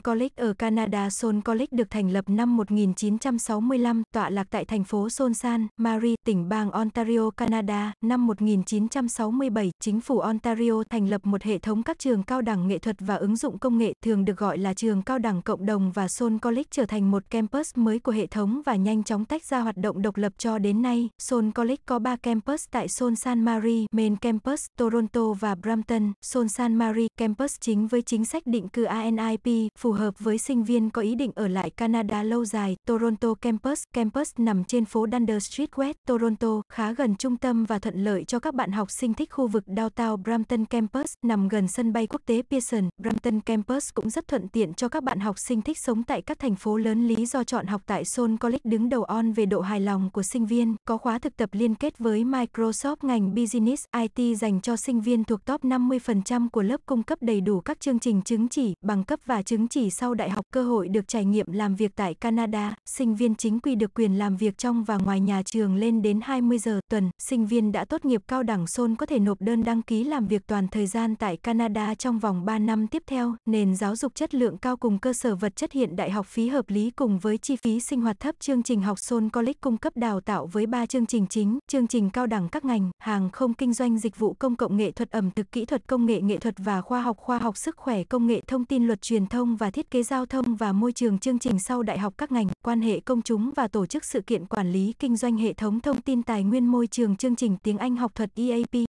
College ở Canada Seoul College được thành lập năm 1965, tọa lạc tại thành phố Sonsan, Marie, tỉnh bang Ontario, Canada. Năm 1967, chính phủ Ontario thành lập một hệ thống các trường cao đẳng nghệ thuật và ứng dụng công nghệ, thường được gọi là trường cao đẳng cộng đồng và Seoul College trở thành một campus mới của hệ thống và nhanh chóng tách ra hoạt động độc lập cho đến nay. Seoul College có 3 campus tại Seoul San Marie, Main Campus, Toronto và Brampton. Seoul San Marie campus chính với chính sách định cư ANIP, phù hợp với sinh viên có ý định ở lại Canada lâu dài. Toronto Campus Campus nằm trên phố Dundas Street West, Toronto, khá gần trung tâm và thuận lợi cho các bạn học sinh thích khu vực downtown Brampton Campus, nằm gần sân bay quốc tế Pearson. Brampton Campus cũng rất thuận tiện cho các bạn học sinh thích sống tại các thành phố lớn lý do chọn học tại Seoul College đứng đầu on về độ hài lòng của sinh viên, có khóa thực tập liên kết với Microsoft ngành Business IT dành cho sinh viên thuộc top 50% của lớp cung cấp đầy đủ các chương trình chứng chỉ, bằng cấp và chứng chỉ chỉ sau đại học cơ hội được trải nghiệm làm việc tại Canada, sinh viên chính quy được quyền làm việc trong và ngoài nhà trường lên đến 20 giờ tuần, sinh viên đã tốt nghiệp cao đẳng Seoul có thể nộp đơn đăng ký làm việc toàn thời gian tại Canada trong vòng 3 năm tiếp theo, nền giáo dục chất lượng cao cùng cơ sở vật chất hiện đại học phí hợp lý cùng với chi phí sinh hoạt thấp chương trình học Seoul College cung cấp đào tạo với 3 chương trình chính, chương trình cao đẳng các ngành, hàng không kinh doanh dịch vụ công cộng nghệ thuật ẩm thực kỹ thuật công nghệ nghệ thuật và khoa học khoa học sức khỏe công nghệ thông tin luật truyền thông và thiết kế giao thông và môi trường chương trình sau đại học các ngành, quan hệ công chúng và tổ chức sự kiện quản lý kinh doanh hệ thống thông tin tài nguyên môi trường chương trình tiếng Anh học thuật EAP.